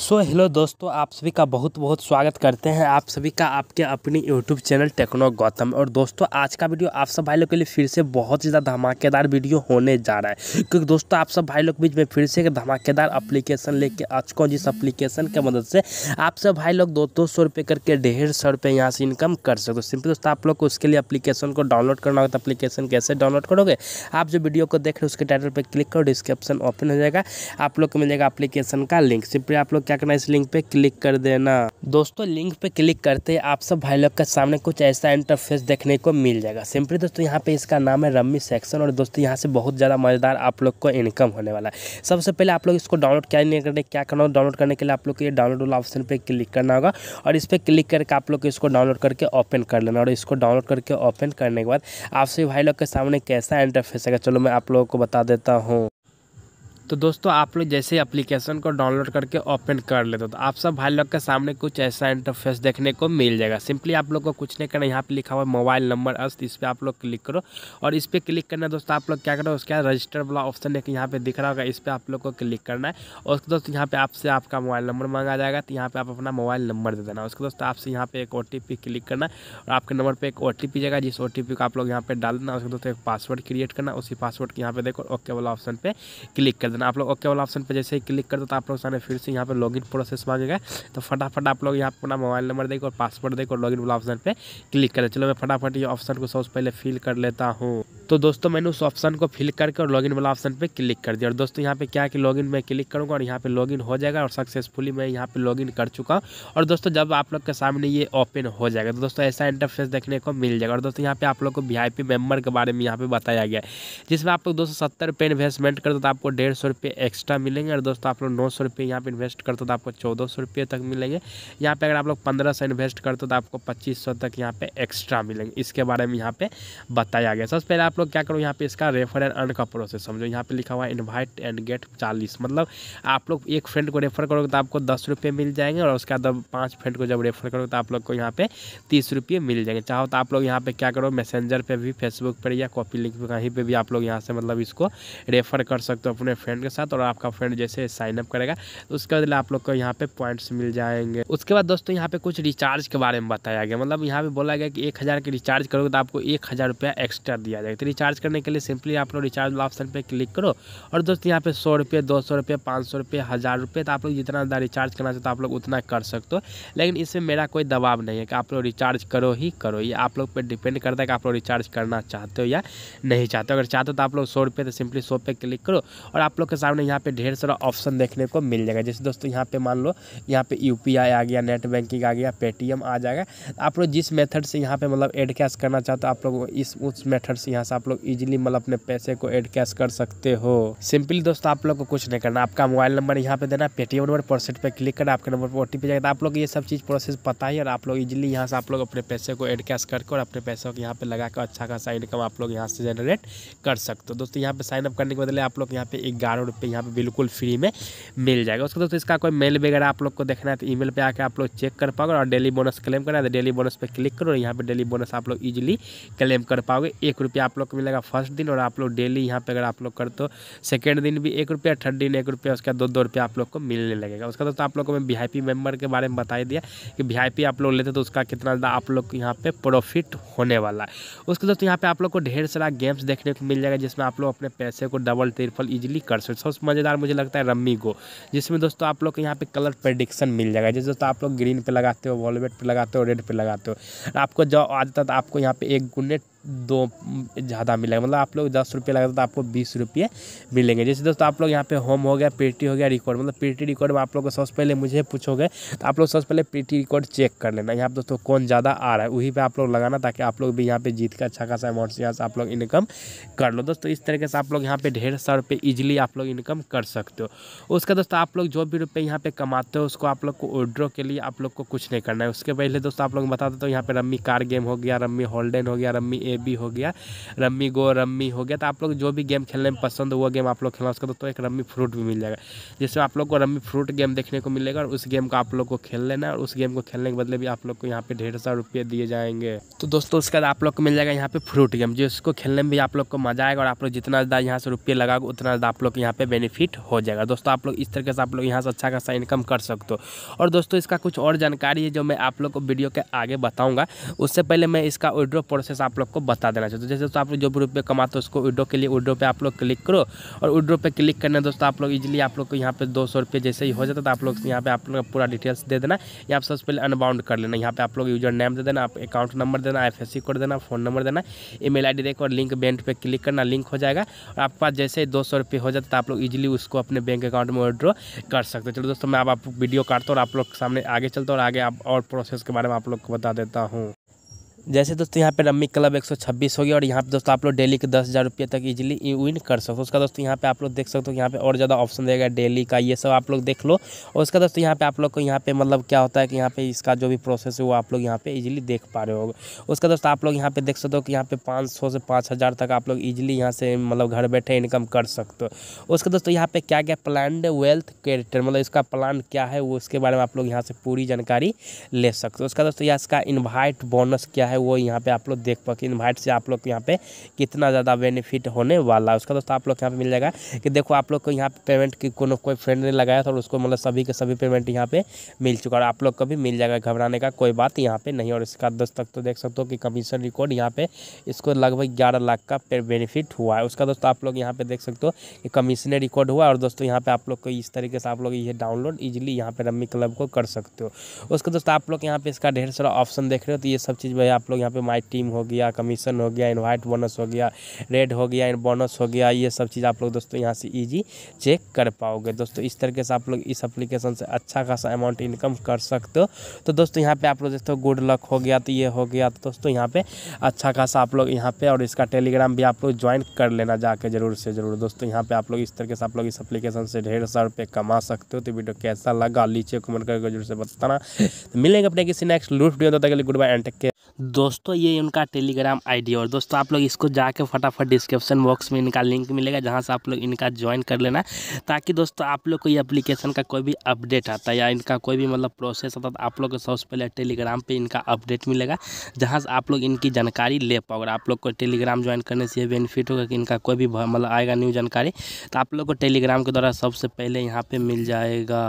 so hello दोस्तों आप सभी का बहुत बहुत स्वागत करते हैं आप सभी का आपके अपनी यूट्यूब चैनल टेक्नो गौतम और दोस्तों आज का वीडियो आप सब भाई लोग के लिए फिर से बहुत ही ज़्यादा धमाकेदार वीडियो होने जा रहा है क्योंकि दोस्तों आप सब भाई लोग के बीच में फिर से एक धमाकेदार अप्लीकेशन लेके हूँ जिस अप्लीकेशन की मदद से आप सब भाई लोग दो दो सौ रुपये करके डेढ़ सौ रुपये यहाँ से इनकम कर सकते हो सिंपल दोस्तों आप लोग को उसके लिए अप्लीकेशन को डाउनलोड करना होगा तो अप्लीकेशन कैसे डाउनलोड करोगे आप जो वीडियो को देख रहे हो उसके टाइटल पर क्लिक करो डिस्क्रिप्शन ओपन हो जाएगा आप लोग को मिलेगा अप्लीकेशन का लिंक सिंपली आप लोग क्या करना है इस लिंक पे क्लिक कर देना दोस्तों लिंक पे क्लिक करते आप सब भाई लोग के सामने कुछ ऐसा इंटरफेस देखने को मिल जाएगा सिंपली दोस्तों यहाँ पे इसका नाम है रम्मी सेक्शन और दोस्तों यहाँ से बहुत ज़्यादा मज़ेदार आप लोग को इनकम होने वाला है सबसे पहले आप लोग इसको डाउनलोड क्या नहीं करने क्या करना हो डाउनलोड करने के लिए आप लोग को ये डाउनलोड वाला ऑप्शन पर क्लिक करना होगा और इस पर क्लिक करके आप लोग इसको डाउनलोड करके ओपन कर लेना और इसको डाउनलोड करके ओपन करने के बाद आप सभी भाई लोग के सामने कैसा इंटरफेस आएगा चलो मैं आप लोगों को बता देता हूँ तो दोस्तों आप लोग जैसे ही अप्लीकेशन को डाउनलोड करके ओपन कर लेते हो तो आप सब भाई लोग के सामने कुछ ऐसा इंटरफेस देखने को मिल जाएगा सिंपली आप लोग को कुछ नहीं करना यहाँ पे लिखा हुआ मोबाइल नंबर अस्त इस पर आप लोग क्लिक करो और इस पर क्लिक करना दोस्तों आप लोग क्या करो उसके बाद रजिस्टर वाला ऑप्शन एक यहाँ पे दिख रहा होगा इस पर आप लोग को क्लिक करना है और उसके दोस्त यहाँ पे आपसे आपका मोबाइल नंबर मांगा जाएगा तो यहाँ पे आप अपना मोबाइल नंबर दे देना उसके दोस्त आपसे यहाँ पे एक ओ क्लिक करना और आपके नंबर पर एक ओ जाएगा जिस ओ को आप लोग यहाँ पे डाल देना उसके दोस्त एक पासवर्ड क्रिएट करना उसी पासवर्ड के यहाँ पे देखो ओके वाला ऑप्शन पर क्लिक कर देना देना आप लोग ओके वाला ऑप्शन पर जैसे ही क्लिक कर दो तो आप लोग सारे फिर से यहाँ पर लॉगिन प्रोसेस मांगेगा तो फटाफट आप लोग यहाँ पर अपना मोबाइल नंबर देखो और पासवर्ड देखो और लॉगिन वाला ऑप्शन पर क्लिक करें चलो मैं फटाफट ये ऑप्शन को सबसे पहले फिल कर लेता हूँ तो दोस्तों मैंने उस ऑप्शन को फिल करके और लॉगिन वाला ऑप्शन पे क्लिक कर दिया और दोस्तों यहाँ पे क्या है कि लॉगिन मैं क्लिक करूँगा और यहाँ पे लॉगिन हो जाएगा और सक्सेसफुली मैं यहाँ पे लॉगिन कर चुका हूँ और दोस्तों जब आप लोग के सामने ये ओपन हो जाएगा तो दोस्तों ऐसा इंटरफेस देखने को मिल जाएगा और दोस्तों यहाँ पे आप लोग को वी मेंबर के बारे में यहाँ पे बताया गया जिसमें आप लोग दोस्तों सत्तर रुपये इन्वेस्टमेंट कर दो तो आपको डेढ़ सौ रुपये एक्स्ट्रा मिलेंगे और दोस्तों आप लोग नौ सौ रुपये यहाँ पर इन्वेस्ट करते तो आपको चौदह सौ रुपये तक मिलेंगे यहाँ पे अगर आप लोग पंद्रह सौ इन्वेस्ट करते तो आपको पच्चीस सौ तक यहाँ पे एक्स्ट्रा मिलेंगे इसके बारे में यहाँ पे बताया गया सबसे पहले आप लोग क्या करो यहाँ पे इसका रेफर एंड अर्न का प्रोसेस समझो यहाँ पे लिखा हुआ है इन्वाइट एंड गेट चालीस मतलब आप लोग एक फ्रेंड को रेफर करोगे तो आपको दस रुपये मिल जाएंगे और उसके बाद पाँच फ्रेंड को जब रेफर करोगे तो आप लोग को यहाँ पे तीस रुपये मिल जाएंगे चाहो तो आप लोग यहाँ पे क्या करो मैसेंजर पर भी फेसबुक पर या कॉपी लिंक पर कहीं पर भी आप लोग यहाँ से मतलब इसको रेफर कर सकते हो अपने फ्रेंड फ्रेंड के साथ और आपका फ्रेंड जैसे साइनअप करेगा तो उसके बदले आप लोग को यहाँ पे पॉइंट्स मिल जाएंगे उसके बाद दोस्तों यहाँ पे कुछ रिचार्ज के बारे में बताया गया मतलब यहाँ पे बोला गया कि एक हज़ार के रिचार्ज करोगे तो आपको एक हज़ार रुपया एक्स्ट्रा दिया जाएगा तो रिचार्ज करने के लिए सिंपली आप लोग रिचार्ज ऑप्शन पर क्लिक करो और दोस्तों यहाँ पे सौ रुपये दो सौ रुपये पाँच सौ रुपये हज़ार रुपये तो आप लोग जितना ज़्यादा रिचार्ज करना चाहते हो तो आप लोग उतना कर सकते हो लेकिन इसमें मेरा कोई दबाव नहीं है कि आप लोग रिचार्ज करो ही करो ये आप लोग पर डिपेंड करता है कि आप लोग रिचार्ज करना चाहते हो या नहीं चाहते अगर चाहते हो तो आप लोग सौ रुपये तो सिंपली सौ पे क्लिक करो और आप लोग के सामने यहाँ पे ढेर सारा ऑप्शन देखने को मिल जाएगा जैसे दोस्तों यहाँ पे मान लो यहाँ पे यू आ गया नेट बैंकिंग आ गया पेटीएम आ जाएगा आप लोग जिस मेथड से यहाँ पे मतलब एड कैश करना चाहते हो आप लोग इस उस मेथड से यहाँ से आप लोग इजिली मतलब अपने पैसे को एड कैश कर सकते हो सिंपली दोस्तों आप लोग को कुछ नहीं करना आपका मोबाइल नंबर यहाँ पे देना पेटीएम नंबर प्रोसेट पर क्लिक करना आपके नंबर पर ओ जाएगा तो आप लोग ये सब चीज़ प्रोसेस पता ही और आप लोग इजिली यहाँ से आप लोग अपने पैसे को एड कैश करके और अपने पैसों को यहाँ पे लगा कर अच्छा खासा इनकम आप लोग यहाँ से जनरेट कर सकते हो दोस्तों यहाँ पे साइनअप करने के बदले आप लोग यहाँ पे ग्यारह हज़ार रुपये यहाँ पर बिल्कुल फ्री में मिल जाएगा उसके दोस्तों इसका कोई मेल वगैरह आप लोग को देखना है तो ईमेल पे आके आप लोग चेक कर पाओगे और डेली बोनस क्लेम करना है तो डेली बोनस पे क्लिक करो यहाँ पे डेली बोनस आप लोग ईजिली क्लेम कर पाओगे एक रुपया आप लोग को मिलेगा फर्स्ट दिन और आप लोग डेली यहाँ पे अगर आप लोग कर तो सेकेंड दिन भी एक रुपया थर्ड दिन एक रुपया उसका दो दो रुपया आप लोग को मिलने लगेगा उसका दोस्तों आप लोग को मैं वी मेम्बर के बारे में बता दिया कि वी आप लोग लेते तो उसका कितना ज़्यादा आप लोग यहाँ पर प्रॉफिट होने वाला है उसके दोस्तों यहाँ पर आप लोग को ढेर सारा गेम्स देखने को मिल जाएगा जिसमें आप लोग अपने पैसे को डबल ट्रिपल ईजिली कर कर सकते सबसे मज़ेदार मुझे लगता है रम्मी गो जिसमें दोस्तों आप लोग को यहाँ पे कलर प्रडिक्शन मिल जाएगा जैसे दोस्तों आप लोग ग्रीन पे लगाते हो वॉलवेट पे लगाते हो रेड पे लगाते हो आपको जो आता आपको यहाँ पे एक गुनेट दो ज़्यादा मिलेगा मतलब आप लोग दस रुपये लगाते तो आपको बीस रुपये मिलेंगे जैसे दोस्तों आप लोग यहाँ पे होम हो गया पेटी हो गया रिकॉर्ड मतलब पेटी रिकॉर्ड में आप लोग सबसे पहले मुझे पूछोगे तो आप लोग सबसे पहले पेटी रिकॉर्ड चेक कर लेना यहाँ पर दोस्तों कौन ज़्यादा आ रहा है वहीं पर आप लोग लगाना ताकि आप लोग भी यहाँ पर जीत कर अच्छा खासा अमाउंट से यहाँ से आप लोग इनकम कर लो दोस्तों इस तरीके से आप लोग यहाँ पर ढेर सौ रुपये ईजिली आप लोग इनकम कर सकते हो उसका दोस्तों आप लोग जो भी रुपये यहाँ पर कमाते हो उसको आप लोग को विड्रॉ के लिए आप लोग को कुछ नहीं करना है उसके पहले दोस्तों आप लोग बता देते हो यहाँ पर रम्मी कार गेम हो गया रम्मी होल्डन हो गया रम्मी ए बी हो गया रम्मी गो रम्मी हो गया तो आप लोग जो भी गेम खेलने में पसंद हो वो गेम आप लोग खेलना उसका दोस्तों एक रम्मी फ्रूट भी मिल जाएगा जिसमें आप लोग को रम्मी फ्रूट गेम देखने को मिलेगा और उस गेम को आप लोग को खेल लेना और उस गेम को खेलने के बदले भी आप लोग को यहाँ पे ढेर सारे रुपये दिए जाएंगे तो दोस्तों उसके बाद आप लोग को मिल जाएगा यहाँ पे फ्रूट गेम जिसको खेलने में भी आप लोग को मजा आएगा और आप लोग जितना ज़्यादा यहाँ से रुपये लगाओ उतना ज़्यादा आप लोग यहाँ पे बेनिफिट हो जाएगा दोस्तों आप लोग इस तरीके से आप लोग यहाँ से अच्छा खासा इनकम कर सकते हो और दोस्तों इसका कुछ और जानकारी है जो मैं आप लोग को वीडियो के आगे बताऊँगा उससे पहले मैं इसका विड्रो प्रोसेस आप लोग को आपको बता देना चाहिए तो जैसे दोस्तों आप लोग जो भी रुपये कमाते हो उसको विड्रो के लिए विड्रो पे आप लोग क्लिक करो और विड्रो पे क्लिक करना दोस्तों आप लोग इजीली आप लोग को यहाँ पे दो सौ रुपये जैसे ही हो जाता तो आप लोग यहाँ पे आप लोग पूरा डिटेल्स दे देना यहाँ सबसे पहले अनबाउंड कर लेना यहाँ पे आप लोग यूजर नेम दे देना आप अकाउंट नंबर देना आई कोड देना फ़ोन नंबर देना ई मेल देखो और लिंक बैंक पर क्लिक करना लिंक हो जाएगा और आपके पास जैसे ही दो हो जाता तो आप लोग इजिली उसको अपने बैंक अकाउंट में विड्रो कर सकते चलो दोस्तों मैं आप वीडियो काटता हूँ और आप लोग सामने आगे चलता हूँ और आगे आप और प्रोसेस के बारे में आप लोग को बता देता हूँ जैसे दोस्तों यहाँ पे रम्मी क्लब 126 हो गया और यहाँ पे दोस्तों आप लोग डेली के दस हज़ार रुपये तक इजीली विन कर सकते हो उसका दोस्तों यहाँ पे आप लोग देख सकते हो यहाँ पे और ज़्यादा ऑप्शन रहेगा डेली का ये सब आप लोग देख लो और उसका दोस्तों यहाँ पे आप लोग को यहाँ पे मतलब क्या होता है कि यहाँ पे इसका जो भी प्रोसेस है वो आप लोग यहाँ पे ईजिली देख पा रहे हो उसका दोस्तों आप लोग यहाँ पे देख सकते हो कि यहाँ पे पाँच से पाँच तक आप लोग ईजिली यहाँ से मतलब घर बैठे इनकम कर सकते हो उसका दोस्तों यहाँ पे क्या क्या प्लान वेल्थ कैरेक्टर मतलब इसका प्लान क्या है वो उसके बारे में आप लोग यहाँ से पूरी जानकारी ले सकते हो उसका दोस्तों यहाँ इसका इन्वाइट बोनस क्या है है वो यहाँ पे आप लोग देख पाओ कि इन्वाइट से आप लोग को यहाँ पे कितना ज़्यादा बेनिफिट होने वाला है उसका दोस्तों आप लोग यहाँ पे मिल जाएगा कि देखो आप लोग को यहाँ पे पेमेंट की कोनो कोई फ्रेंड ने लगाया था और उसको मतलब सभी के सभी पेमेंट यहाँ पे मिल चुका है आप लोग को भी मिल जाएगा घबराने का कोई बात यहाँ पे नहीं और इसका दोस्त तक तो देख सकते हो कि कमीशन रिकॉर्ड यहाँ पे इसको लगभग ग्यारह लाख का बेनिफिट हुआ है उसका दोस्तों आप लोग यहाँ पे देख सकते हो कि कमीशन रिकॉर्ड हुआ और दोस्तों यहाँ पे आप लोग को इस तरीके से आप लोग ये डाउनलोड इजिली यहाँ पे रम्मी क्लब को कर सकते हो उसका दोस्तों आप लोग यहाँ पे इसका ढेर सारा ऑप्शन देख रहे हो तो ये सब चीज़ भाई आप लोग यहाँ पे माई टीम हो गया कमीशन हो गया इन्वाइट बोनस हो गया रेड हो गया बोनस हो गया ये सब चीज़ आप लोग दोस्तों यहाँ से ईजी चेक कर पाओगे दोस्तों इस तरीके से आप लोग इस अप्लीकेशन से अच्छा खासा अमाउंट इनकम कर सकते हो तो दोस्तों यहाँ पर आप लोग दोस्तों गुड लक हो गया तो ये हो गया तो दोस्तों यहाँ पर अच्छा खासा आप लोग यहाँ पर और इसका टेलीग्राम भी आप लोग ज्वाइन कर लेना जाके ज़रूर से ज़रूर दोस्तों यहाँ पर आप लोग इस तरीके से आप लोग इस अप्लीकेशन से ढेर सौ रुपये कमा सकते हो तो वीडियो कैसा लगा लीजिए कमेंट करके जरूर से बताना तो मिलेंगे अपने किसी नेक्स्ट लूट वीडियो तक good bye and take care दोस्तों ये उनका टेलीग्राम आईडी और दोस्तों आप लोग इसको जाके फटाफट डिस्क्रिप्शन बॉक्स में इनका लिंक मिलेगा जहाँ से आप लोग इनका ज्वाइन कर लेना ताकि दोस्तों आप लोग को ये अप्लीकेशन का कोई भी अपडेट आता है या इनका कोई भी मतलब प्रोसेस आता है तो आप लोग को सबसे पहले टेलीग्राम पर इनका अपडेट मिलेगा जहाँ से आप लोग इनकी जानकारी ले पाओगे आप लोग को टेलीग्राम ज्वाइन करने से ये बेनिफिट होगा कि इनका कोई भी मतलब आएगा न्यू जानकारी तो आप लोग को टेलीग्राम के द्वारा सबसे पहले यहाँ पर मिल जाएगा